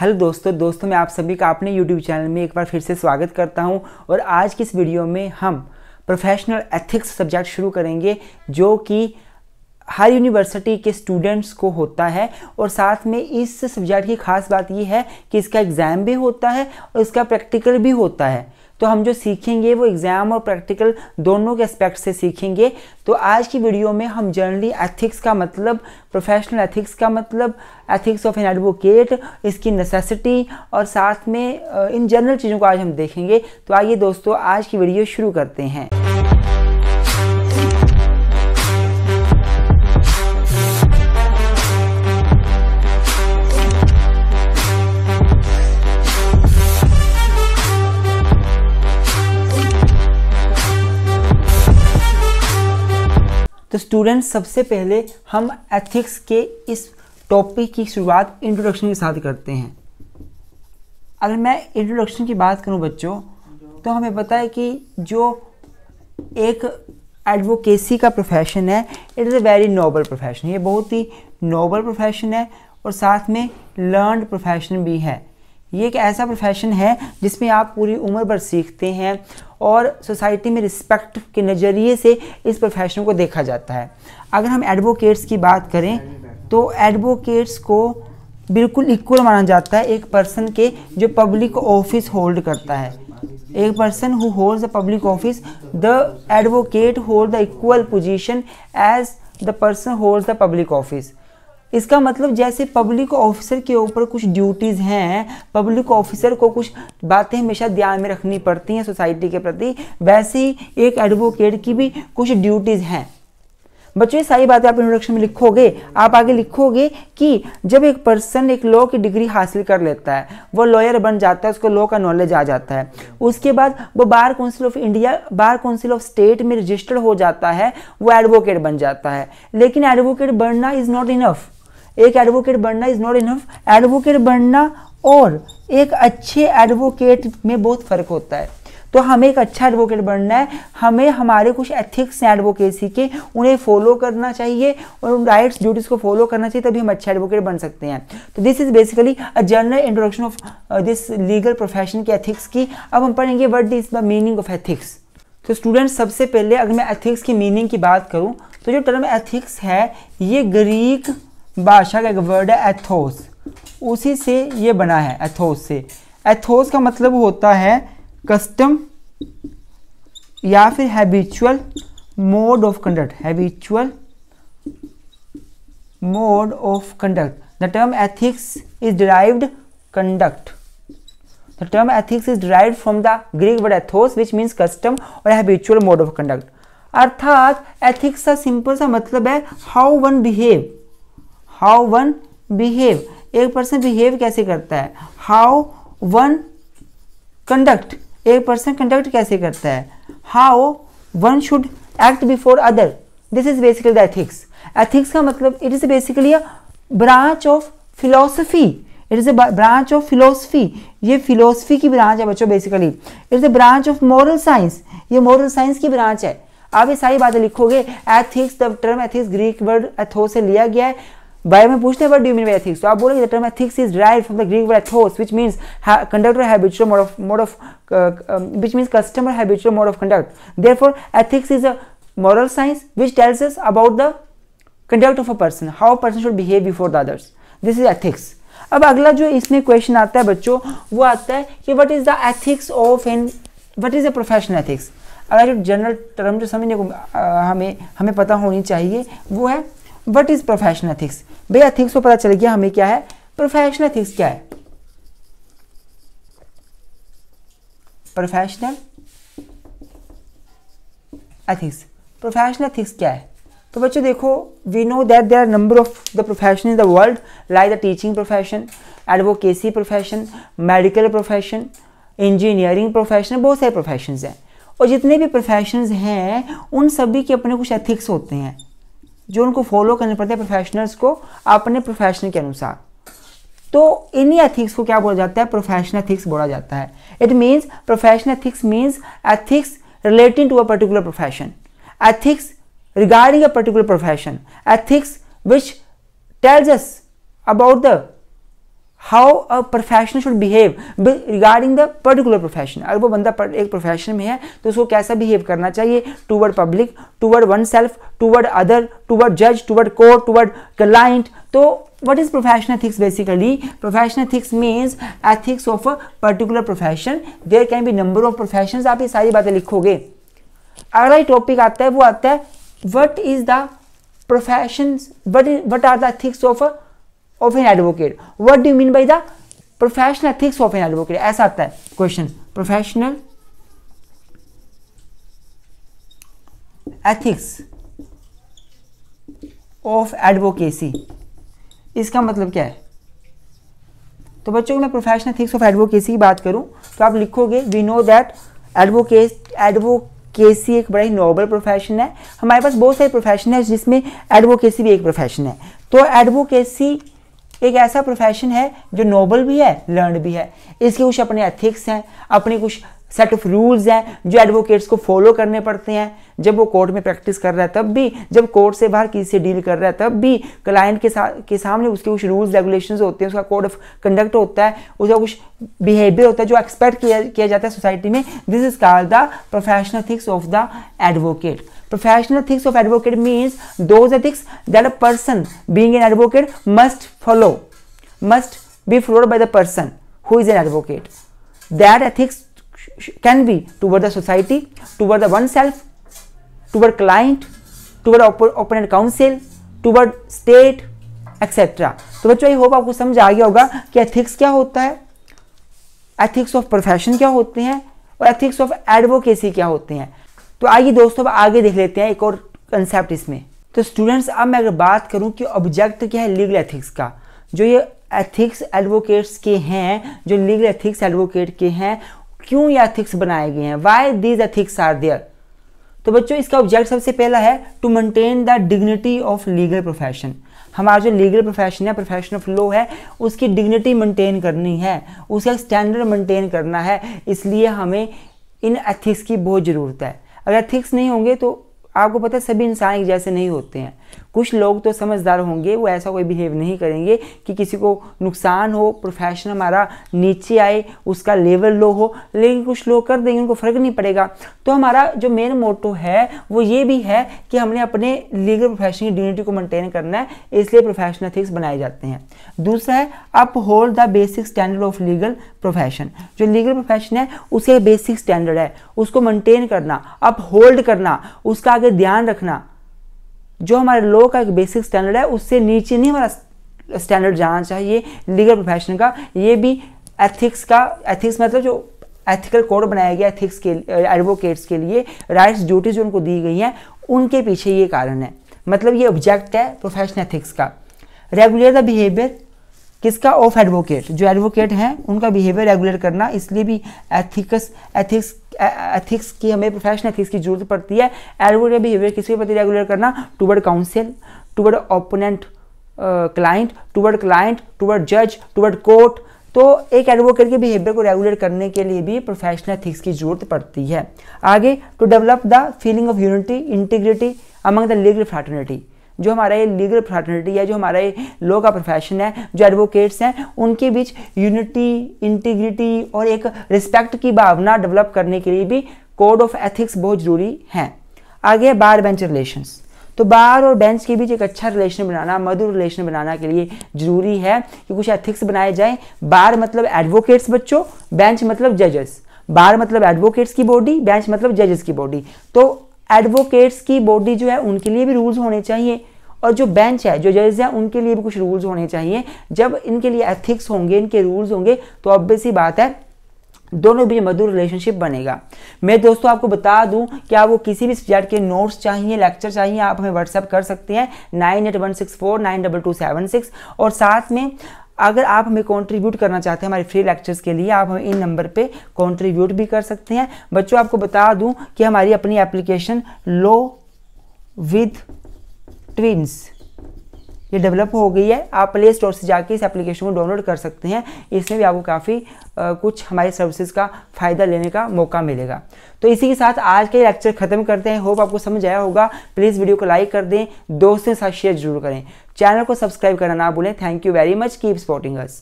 Hello दोस्तों दोस्तों मैं आप सभी का अपने यूट्यूब चैनल में एक बार फिर से स्वागत करता हूं और आज की इस वीडियो में हम प्रोफेशनल एथिक्स सब्जेक्ट शुरू करेंगे जो कि हर यूनिवर्सिटी के स्टूडेंट्स को होता है और साथ में इस सब्जेक्ट की खास बात यह है कि इसका एग्ज़ाम भी होता है और इसका प्रैक्टिकल भी होता है तो हम जो सीखेंगे वो एग्ज़ाम और प्रैक्टिकल दोनों के एस्पेक्ट से सीखेंगे तो आज की वीडियो में हम जर्नली एथिक्स का मतलब प्रोफेशनल एथिक्स का मतलब एथिक्स ऑफ एन एडवोकेट इसकी नेसेसिटी और साथ में इन जनरल चीज़ों को आज हम देखेंगे तो आइए दोस्तों आज की वीडियो शुरू करते हैं स्टूडेंट सबसे पहले हम एथिक्स के इस टॉपिक की शुरुआत इंट्रोडक्शन के साथ करते हैं अगर मैं इंट्रोडक्शन की बात करूं बच्चों तो हमें पता है कि जो एक एडवोकेसी का प्रोफेशन है it is a very noble profession ये बहुत ही नोबल प्रोफेशन है और साथ में लर्नड प्रोफेशन भी है ये एक ऐसा प्रोफेशन है जिसमें आप पूरी उम्र भर सीखते हैं और सोसाइटी में रिस्पेक्ट के नज़रिए से इस प्रोफेशन को देखा जाता है अगर हम एडवोकेट्स की बात करें तो एडवोकेट्स को बिल्कुल इक्वल माना जाता है एक पर्सन के जो पब्लिक ऑफिस होल्ड करता है एक person who hold the public office the advocate hold the equal position as the person hold the public office इसका मतलब जैसे पब्लिक ऑफिसर के ऊपर कुछ ड्यूटीज़ हैं पब्लिक ऑफिसर को कुछ बातें हमेशा ध्यान में रखनी पड़ती हैं सोसाइटी के प्रति वैसे ही एक एडवोकेट की भी कुछ ड्यूटीज़ हैं बच्चों ये सारी बातें आप इंट्रोडक्शन में लिखोगे आप आगे लिखोगे कि जब एक पर्सन एक लॉ की डिग्री हासिल कर लेता है वो लॉयर बन जाता है उसको लॉ का नॉलेज आ जाता है उसके बाद वो bar council of India bar council of state में रजिस्टर्ड हो जाता है वो एडवोकेट बन जाता है लेकिन एडवोकेट बनना इज़ नॉट इनफ़ एक एडवोकेट बनना इज़ नॉट इनफ एडवोकेट बनना और एक अच्छे एडवोकेट में बहुत फ़र्क होता है तो हमें एक अच्छा एडवोकेट बनना है हमें हमारे कुछ एथिक्स हैं एडवोकेसी के उन्हें फॉलो करना चाहिए और उन राइट्स ड्यूटीज़ को फॉलो करना चाहिए तभी हम अच्छे एडवोकेट बन सकते हैं तो this is basically a general introduction of this legal profession के एथिक्स की अब हम पढ़ेंगे what is the meaning of ethics तो स्टूडेंट सबसे पहले अगर मैं एथिक्स की मीनिंग की बात करूँ तो जो टर्म एथिक्स है ये ग्रीक भाषा का एक वर्ड है एथोस उसी से ये बना है एथोस से एथोस का मतलब होता है कस्टम या फिर habitual mode of conduct habitual mode of conduct the term ethics is derived conduct the term ethics is derive from the Greek word ethos which means custom और हैबिचुअल मोड ऑफ कंडक्ट अर्थात ethics का simple सा मतलब है how one behave how one behave एक person behave कैसे करता है हाउ वन कंडक्ट एक पर्सन कंडक्ट कैसे करता है how one should act before other this is basically the ethics ethics का मतलब it is basically a branch of philosophy it is a branch of philosophy ये फिलोसफी की branch है बच्चों basically it is a branch of moral science ये moral science की branch है आप ये सारी बातें लिखोगे ethics the term ethics Greek word ethos से लिया गया है बारे में पूछते हैं डू मीन बाय एथिक्स तो आप बोलेंगे term ethics is drive from the Greek word ethos which means conductor habitual mode of mode of which means customer habitual mode of conduct therefore ethics is a moral science which tells us about the conduct of a person how a person should behave before the others this is ethics अब अगला जो इसमें question आता है बच्चों वो आता है कि what is the ethics of and what is a professional ethics अगर जो जनरल टर्म जो समझने को हमें हमें पता होनी चाहिए वो है वट इज प्रोफेशनल एथिक्स भैया एथिक्स को पता चल गया हमें क्या है प्रोफेशनल एथिक्स क्या है प्रोफेशनल एथिक्स प्रोफेशनल एथिक्स क्या है तो बच्चों देखो we know that there are number of the profession in the world like the teaching profession advocacy profession medical profession engineering profession बहुत सारे प्रोफेशन हैं और जितने भी प्रोफेशन हैं उन सभी के अपने कुछ एथिक्स होते हैं जो उनको फॉलो करने पड़ते हैं प्रोफेशनल्स को अपने प्रोफेशन के अनुसार तो इन्हीं एथिक्स को क्या बोला जाता है प्रोफेशनल एथिक्स बोला जाता है it means professional ethics means ethics relating to a particular profession ethics regarding a particular profession ethics which tells us about the how a professional should behave regarding the particular profession अगर वो बंदा एक profession में है तो उसको कैसा behave करना चाहिए toward public toward oneself toward other toward जज टूवर्ड कोर्ट टूवर्ड क्लाइंट तो what is professional things basically professional things means ethics of a particular profession there can be number of profession आप ये सारी बातें लिखोगे अगला ही topic आता है वो आता है what is the profession what are the ethics of a of an advocate what do mean by the professional ethics of an advocate ऐसा आता है question professional ethics of advocacy इसका मतलब क्या है तो बच्चों मैं प्रोफेशनल एथिक्स ऑफ एडवोकेसी की बात करूं तो आप लिखोगे we know that advocate advocacy एक बड़ा ही नोबल प्रोफेशन है हमारे पास बहुत सारे प्रोफेशन है जिसमें एडवोकेसी भी एक प्रोफेशन है तो एडवोकेसी एक ऐसा प्रोफेशन है जो नोबल भी है लर्न भी है इसके कुछ अपने एथिक्स हैं अपने कुछ सेट ऑफ रूल्स हैं जो एडवोकेट्स को फॉलो करने पड़ते हैं जब वो कोर्ट में प्रैक्टिस कर रहा है तब भी जब कोर्ट से बाहर किसी से डील कर रहा है तब भी क्लाइंट के साथ के सामने उसके कुछ रूल्स रेगुलेशन होते हैं उसका कोड ऑफ कंडक्ट होता है उसका कुछ बिहेवियर होता है जो एक्सपेक्ट किया किया जाता है सोसाइटी में this is called the professional things of the advocate Professional ethics of advocate means those ethics that a person being an advocate must follow, must be followed by the person who is an advocate. That ethics can be toward the society, toward the oneself, toward client, toward op opponent counsel, toward state, etcetera तो बच्चों I hope आपको समझ आ गया होगा कि ethics क्या होता है एथिक्स ऑफ प्रोफेशन क्या होते हैं और एथिक्स ऑफ एडवोकेसी क्या होते हैं तो आइए दोस्तों अब आगे देख लेते हैं एक और कंसेप्ट इसमें तो स्टूडेंट्स अब मैं अगर बात करूं कि ऑब्जेक्ट क्या है लीगल एथिक्स का जो ये एथिक्स एडवोकेट्स के हैं जो लीगल एथिक्स एडवोकेट के हैं क्यों ये एथिक्स बनाए गए हैं why these ethics are there तो बच्चों इसका ऑब्जेक्ट सबसे पहला है to maintain the dignity of legal profession हमारा जो लीगल प्रोफेशन है प्रोफेशन ऑफ लॉ है उसकी डिग्निटी मेंटेन करनी है उसका स्टैंडर्ड मेंटेन करना है इसलिए हमें इन एथिक्स की बहुत ज़रूरत है अगर थिक्स नहीं होंगे तो आपको पता है सभी इंसान एक जैसे नहीं होते हैं कुछ लोग तो समझदार होंगे वो ऐसा कोई बिहेव नहीं करेंगे कि किसी को नुकसान हो प्रोफेशन हमारा नीचे आए उसका लेवल लो हो लेकिन कुछ लोग कर देंगे उनको फ़र्क नहीं पड़ेगा तो हमारा जो मेन मोटो है वो ये भी है कि हमने अपने लीगल प्रोफेशन की डिग्निटी को मेंटेन करना है इसलिए प्रोफेशनल एथिक्स बनाए जाते हैं दूसरा है uphold the basic standard of legal profession जो लीगल प्रोफेशन है उसके बेसिक स्टैंडर्ड है उसको मेंटेन करना अप होल्ड करना उसका आगे ध्यान रखना जो हमारे लॉ का एक बेसिक स्टैंडर्ड है उससे नीचे नहीं हमारा स्टैंडर्ड जाना चाहिए लीगल प्रोफेशन का ये भी एथिक्स का एथिक्स मतलब जो एथिकल कोड बनाया गया एथिक्स के एडवोकेट्स के लिए राइट्स ड्यूटीज जो उनको दी गई हैं उनके पीछे ये कारण है मतलब ये ऑब्जेक्ट है प्रोफेशनल एथिक्स का रेगुलर द बिहेवियर किसका ऑफ एडवोकेट जो एडवोकेट हैं उनका बिहेवियर रेगुलेट करना इसलिए भी एथिक्स एथिक्स एथिक्स की हमें प्रोफेशनल एथिक्स की जरूरत पड़ती है एडवोकेट बिहेवियर किसके प्रति रेगुलेट करना toward council toward opponent client toward client toward जज टूवर्ड कोर्ट तो एक एडवोकेट के बिहेवियर को रेगुलेट करने के लिए भी प्रोफेशनल एथिक्स की जरूरत पड़ती है आगे to develop the feeling of unity integrity among the legal fraternity जो हमारा ये लीगल फ्रेटर्निटी है जो हमारा ये लॉ का प्रोफेशन है जो एडवोकेट्स हैं उनके बीच यूनिटी इंटीग्रिटी और एक रिस्पेक्ट की भावना डेवलप करने के लिए भी कोड ऑफ एथिक्स बहुत ज़रूरी है आगे बार बेंच रिलेशंस तो बार और बेंच के बीच एक अच्छा रिलेशन बनाना मधुर रिलेशन बनाना के लिए जरूरी है कि कुछ एथिक्स बनाए जाए बार मतलब एडवोकेट्स बच्चों बेंच मतलब जजेस बार मतलब एडवोकेट्स की बॉडी बेंच मतलब जजेस की बॉडी तो एडवोकेट्स की बॉडी जो है उनके लिए भी रूल्स होने चाहिए और जो बेंच है जो जजेस हैं उनके लिए भी कुछ रूल्स होने चाहिए जब इनके लिए एथिक्स होंगे इनके रूल्स होंगे तो ऑब्वियस ही बात है दोनों बीच मधुर रिलेशनशिप बनेगा मैं दोस्तों आपको बता दूं कि आप वो किसी भी सब्जेक्ट के नोट्स चाहिए लेक्चर चाहिए आप हमें व्हाट्सअप कर सकते हैं nine eight one six four nine double two seven six और साथ में अगर आप हमें कंट्रीब्यूट करना चाहते हैं हमारे फ्री लेक्चर्स के लिए आप हमें इन नंबर पे कंट्रीब्यूट भी कर सकते हैं बच्चों आपको बता दूं कि हमारी अपनी एप्लीकेशन लो विद ट्विंस ये डेवलप हो गई है आप प्ले स्टोर से जाके इस एप्लीकेशन को डाउनलोड कर सकते हैं इसमें भी आपको काफ़ी कुछ हमारे सर्विसेज का फ़ायदा लेने का मौका मिलेगा तो इसी के साथ आज के लेक्चर ख़त्म करते हैं होप आपको समझ आया होगा प्लीज़ वीडियो को लाइक कर दें दोस्तों के साथ शेयर जरूर करें चैनल को सब्सक्राइब करना ना भूलें thank you very much keep supporting us